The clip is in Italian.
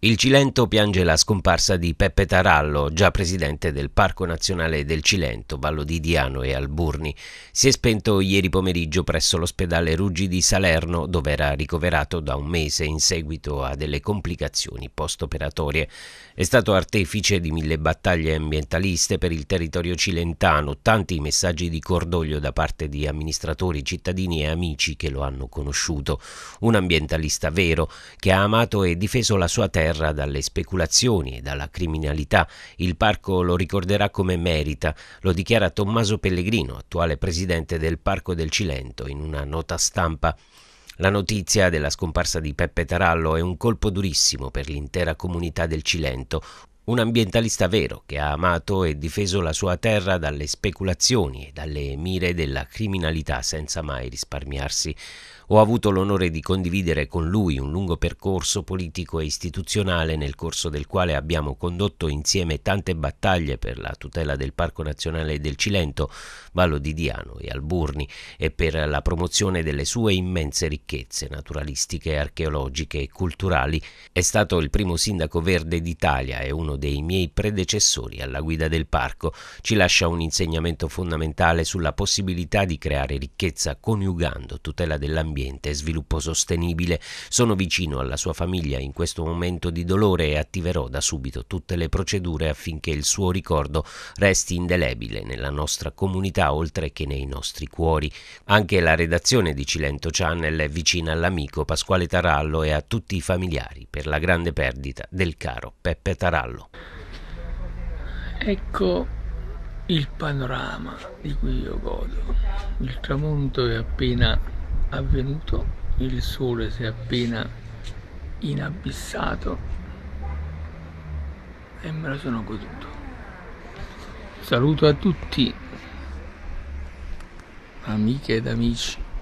Il Cilento piange la scomparsa di Peppe Tarallo, già presidente del Parco Nazionale del Cilento, Vallo di Diano e Alburni. Si è spento ieri pomeriggio presso l'ospedale Ruggi di Salerno, dove era ricoverato da un mese in seguito a delle complicazioni post-operatorie. È stato artefice di mille battaglie ambientaliste per il territorio cilentano, tanti messaggi di cordoglio da parte di amministratori, cittadini e amici che lo hanno conosciuto. Un ambientalista vero, che ha amato e difeso la sua terra terra dalle speculazioni e dalla criminalità. Il parco lo ricorderà come merita, lo dichiara Tommaso Pellegrino, attuale presidente del Parco del Cilento, in una nota stampa. La notizia della scomparsa di Peppe Tarallo è un colpo durissimo per l'intera comunità del Cilento, un ambientalista vero che ha amato e difeso la sua terra dalle speculazioni e dalle mire della criminalità senza mai risparmiarsi. Ho avuto l'onore di condividere con lui un lungo percorso politico e istituzionale nel corso del quale abbiamo condotto insieme tante battaglie per la tutela del Parco Nazionale del Cilento, Vallo di Diano e Alburni e per la promozione delle sue immense ricchezze naturalistiche, archeologiche e culturali. È stato il primo sindaco verde d'Italia e uno dei miei predecessori alla guida del parco, ci lascia un insegnamento fondamentale sulla possibilità di creare ricchezza coniugando tutela dell'ambiente e sviluppo sostenibile. Sono vicino alla sua famiglia in questo momento di dolore e attiverò da subito tutte le procedure affinché il suo ricordo resti indelebile nella nostra comunità oltre che nei nostri cuori. Anche la redazione di Cilento Channel è vicina all'amico Pasquale Tarallo e a tutti i familiari per la grande perdita del caro Peppe Tarallo. Ecco il panorama di cui io godo. Il tramonto è appena avvenuto, il sole si è appena inabissato e me lo sono goduto. Saluto a tutti, amiche ed amici.